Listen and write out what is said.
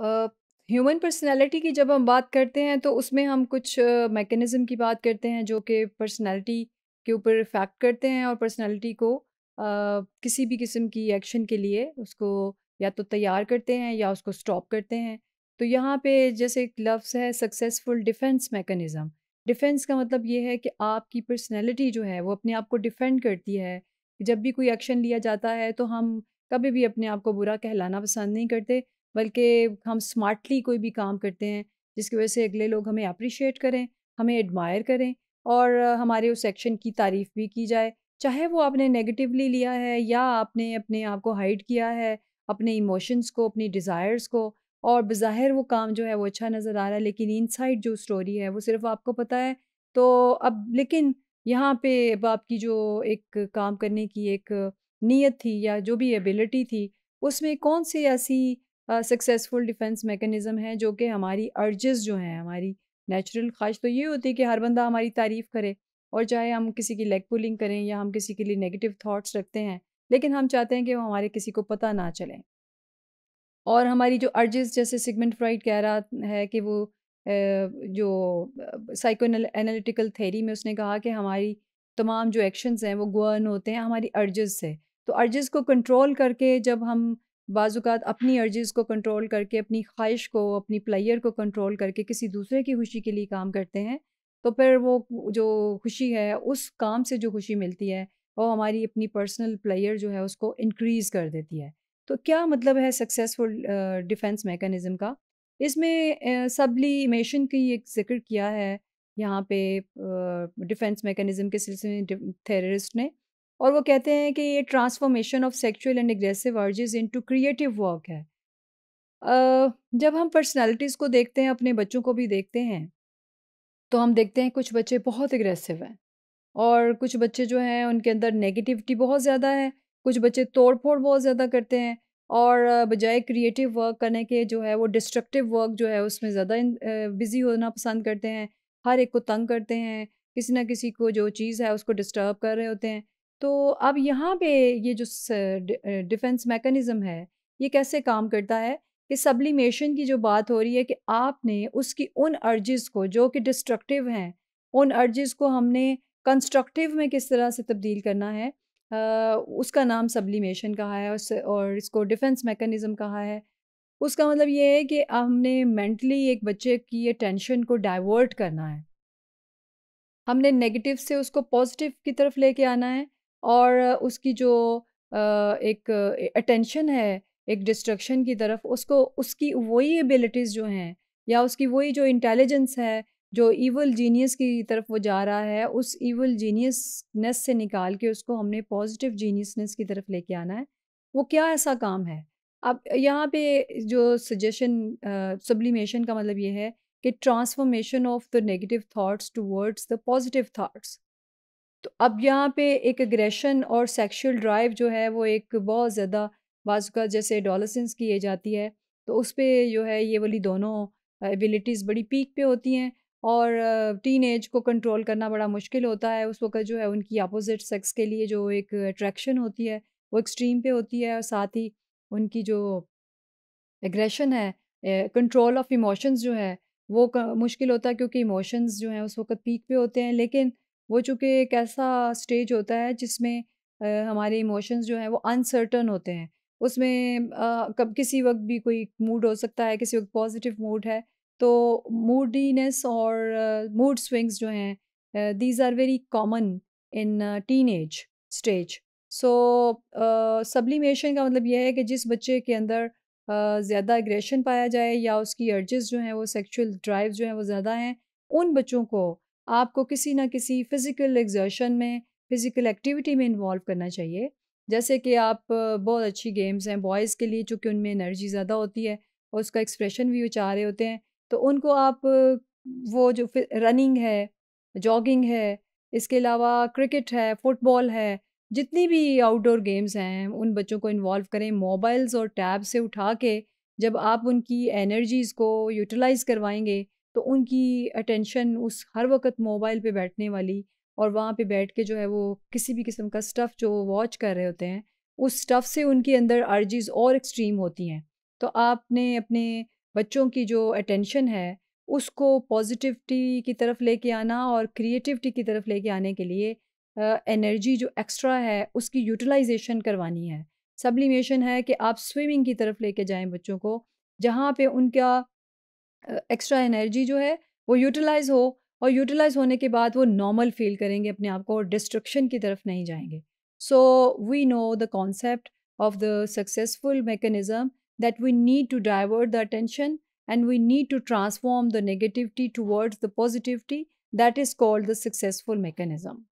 human personality की जब हम बात करते हैं तो उसमें हम कुछ मैकेनिज़्म uh, की बात करते हैं जो कि पर्सनैलिटी के ऊपर इफ़ेक्ट करते हैं और पर्सनैलिटी को uh, किसी भी किस्म की एक्शन के लिए उसको या तो तैयार करते हैं या उसको स्टॉप करते हैं तो यहाँ पे जैसे एक लफ्स है सक्सेसफुल डिफेंस मेकनिज़म डिफेंस का मतलब ये है कि आपकी पर्सनैलिटी जो है वो अपने आप को डिफेंड करती है जब भी कोई एक्शन लिया जाता है तो हम कभी भी अपने आप को बुरा कहलाना पसंद नहीं करते बल्कि हम स्मार्टली कोई भी काम करते हैं जिसकी वजह से अगले लोग हमें अप्रिशिएट करें हमें एडमायर करें और हमारे उस एक्शन की तारीफ़ भी की जाए चाहे वो आपने नेगेटिवली लिया है या आपने अपने आप को हाइड किया है अपने इमोशंस को अपनी डिज़ायर्स को और बज़ाहिर वो काम जो है वो अच्छा नज़र आ रहा है लेकिन इनसाइड जो स्टोरी है वो सिर्फ आपको पता है तो अब लेकिन यहाँ पे अब आपकी जो एक काम करने की एक नीयत थी या जो भी एबिलिटी थी उसमें कौन सी ऐसी सक्सेसफुल डिफेंस मेकनिज़म है जो कि हमारी अर्जेस जो हैं हमारी नेचुरल ख्वाहिश तो ये होती है कि हर बंदा हमारी तारीफ़ करे और चाहे हम किसी की लेग पुलिंग करें या हम किसी के लिए नेगेटिव थाट्स रखते हैं लेकिन हम चाहते हैं कि वो हमारे किसी को पता ना चलें और हमारी जो अर्जेस जैसे सिगमेंट फ्राइड कह रहा है कि वो जो साइको एनालिटिकल थेरी में उसने कहा कि हमारी तमाम जो एक्शंस हैं वो गवर्न होते हैं हमारी अर्जेस से तो अर्जेस को कंट्रोल करके जब हम बाज़ात अपनी अर्जीज़ को कंट्रोल करके अपनी ख्वाहिश को अपनी प्लेयर को कंट्रोल करके किसी दूसरे की खुशी के लिए काम करते हैं तो फिर वो जो खुशी है उस काम से जो खुशी मिलती है वो हमारी अपनी पर्सनल प्लेयर जो है उसको इनक्रीज़ कर देती है तो क्या मतलब है सक्सेसफुल डिफेंस मेकनिज़म का इसमें इमेशन की एक जिक्र किया है यहाँ पे डिफेंस मेकनिज़म के सिलसिले में टेररिस्ट ने और वो कहते हैं कि ये transformation of sexual and aggressive urges into creative work है uh, जब हम पर्सनालिटीज़ को देखते हैं अपने बच्चों को भी देखते हैं तो हम देखते हैं कुछ बच्चे बहुत एग्रेसिव हैं और कुछ बच्चे जो हैं उनके अंदर नेगेटिविटी बहुत ज़्यादा है कुछ बच्चे तोड़ फोड़ बहुत ज़्यादा करते हैं और बजाय क्रिएटिव वर्क करने के जो है वो डिस्ट्रक्टिव वर्क जो है उसमें ज़्यादा बिज़ी होना पसंद करते हैं हर एक को तंग करते हैं किसी ना किसी को जो चीज़ है उसको डिस्टर्ब कर रहे होते हैं तो अब यहाँ पे ये जो डिफेंस मैकेनिज़्म है ये कैसे काम करता है कि सब्लिमेशन की जो बात हो रही है कि आपने उसकी उन अर्जिस को जो कि डिस्ट्रक्टिव हैं उन अर्जिस को हमने कंस्ट्रक्टिव में किस तरह से तब्दील करना है आ, उसका नाम सब्लिमेशन कहा है और, और इसको डिफेंस मैकेनिज़्म कहा है उसका मतलब ये है कि हमने मेंटली एक बच्चे की ये टेंशन को डाइवर्ट करना है हमने नेगेटिव से उसको पॉजिटिव की तरफ लेके आना है और उसकी जो एक अटेंशन है एक डिस्ट्रक्शन की तरफ उसको उसकी वही एबिलिटीज़ जो हैं या उसकी वही जो इंटेलिजेंस है जो ईवल जीनियस की तरफ वो जा रहा है उस ईवल जीनियसनेस से निकाल के उसको हमने पॉजिटिव जीनियसनेस की तरफ लेके आना है वो क्या ऐसा काम है अब यहाँ पे जो सजेशन सब्लिमेशन का मतलब ये है कि transformation of the negative thoughts towards the positive thoughts तो अब यहाँ पे एक एग्रेशन और सेक्सुअल ड्राइव जो है वो एक बहुत ज़्यादा बाजुका जैसे डॉलसेंस की जाती है तो उस पर जो है ये वाली दोनों एबिलिटीज़ बड़ी पीक पे होती हैं और टीन एज को कंट्रोल करना बड़ा मुश्किल होता है उस वक्त जो है उनकी अपोजिट सेक्स के लिए जो एक अट्रैक्शन होती है वो एक्सट्रीम पे होती है और साथ ही उनकी जो एग्रेशन है कंट्रोल ऑफ इमोशंस जो है वो मुश्किल होता है क्योंकि इमोशंस जो हैं उस वक्त पीक पे होते हैं लेकिन वो चूँकि एक ऐसा स्टेज होता है जिसमें हमारे इमोशंस जो हैं वो अनसर्टन होते हैं उसमें कब किसी वक्त भी कोई मूड हो सकता है किसी वक्त पॉजिटिव मूड है तो मूडीनेस और मूड स्विंग्स जो हैं these are very common in teenage stage so sublimation का मतलब यह है कि जिस बच्चे के अंदर uh, ज़्यादा एग्रेशन पाया जाए या उसकी अर्जेस जो हैं वो सेक्चुअल ड्राइव जो हैं वो ज़्यादा हैं उन बच्चों को आपको किसी ना किसी फ़िज़िकल एग्जर्शन में फ़िज़िकल एक्टिविटी में इन्वॉल्व करना चाहिए जैसे कि आप बहुत अच्छी गेम्स हैं बॉयज़ के लिए चूँकि उनमें एनर्जी ज़्यादा होती है और उसका एक्सप्रेशन भी उचा रहे होते हैं तो उनको आप वो जो रनिंग है जॉगिंग है इसके अलावा क्रिकेट है फुटबॉल है जितनी भी आउटडोर गेम्स हैं उन बच्चों को इन्वॉल्व करें मोबाइल्स और टैब से उठा के जब आप उनकी एनर्जीज़ को यूटिलाइज़ करवाएंगे तो उनकी अटेंशन उस हर वक्त मोबाइल पे बैठने वाली और वहाँ पे बैठ के जो है वो किसी भी किस्म का स्टफ़ जो वॉच कर रहे होते हैं उस स्टफ़ से उनके अंदर अर्जीज और एक्सट्रीम होती हैं तो आपने अपने बच्चों की जो अटेंशन है उसको पॉजिटिविटी की तरफ लेके आना और क्रिएटिविटी की तरफ लेके आने के लिए एनर्जी जो एक्स्ट्रा है उसकी यूटिलाइजेशन करवानी है सब्लिमेशन है कि आप स्विमिंग की तरफ लेके जाएं बच्चों को जहाँ पे उनका एक्स्ट्रा एनर्जी जो है वो यूटिलाइज हो और यूटिलाइज होने के बाद वो नॉर्मल फील करेंगे अपने आप को और डिस्ट्रक्शन की तरफ नहीं जाएंगे so we know the concept of the successful mechanism that we need to divert the attention and we need to transform the negativity towards the positivity that is called the successful mechanism